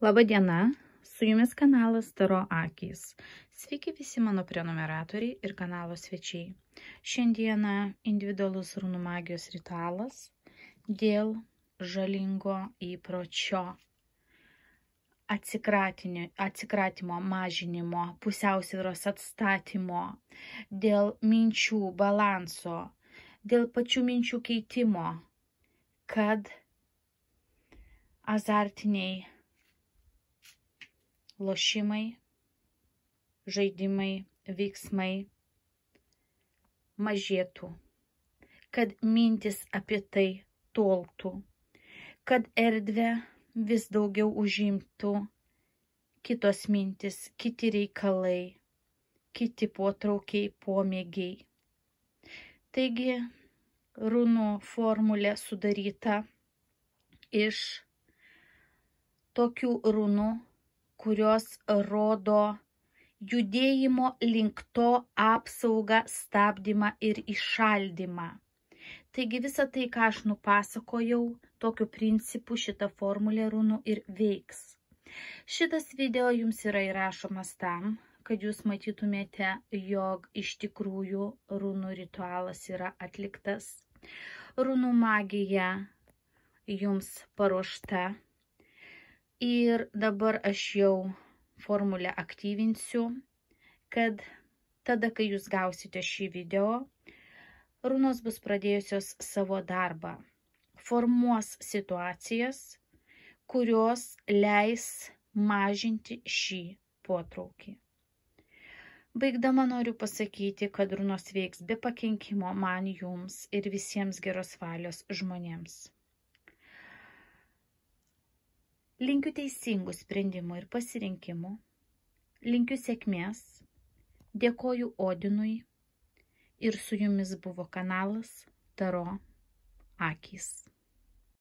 Labadiena, su jumis kanalas Taro Akys. Sveiki visi mano prenumeratoriai ir kanalo svečiai. Šiandieną individualus runų magijos ritualas dėl žalingo įpročio atsikratymo mažinimo, pusiausvyros atstatymo, dėl minčių balanso, dėl pačių minčių keitimo, kad azartiniai lošimai, žaidimai, veiksmai mažėtų, kad mintis apie tai toltų, kad erdvę vis daugiau užimtų kitos mintis, kiti reikalai, kiti potraukiai, pomėgiai. Taigi, runų formulė sudaryta iš tokių runų, kurios rodo judėjimo link to apsaugą, stabdymą ir išaldymą. Taigi visą tai, ką aš nupasakojau, tokiu principu šita formulė runų ir veiks. Šitas video jums yra įrašomas tam, kad jūs matytumėte, jog iš tikrųjų runų ritualas yra atliktas. Runų magija jums paruošta Ir dabar aš jau formulę aktyvinsiu, kad tada, kai jūs gausite šį video, runos bus pradėjusios savo darbą. Formuos situacijas, kurios leis mažinti šį potraukį. Baigdama noriu pasakyti, kad runos veiks be pakenkimo man jums ir visiems geros valios žmonėms. Linkiu teisingų sprendimų ir pasirinkimų. Linkiu sėkmės. Dėkoju Odinui. Ir su jumis buvo kanalas Taro Akis.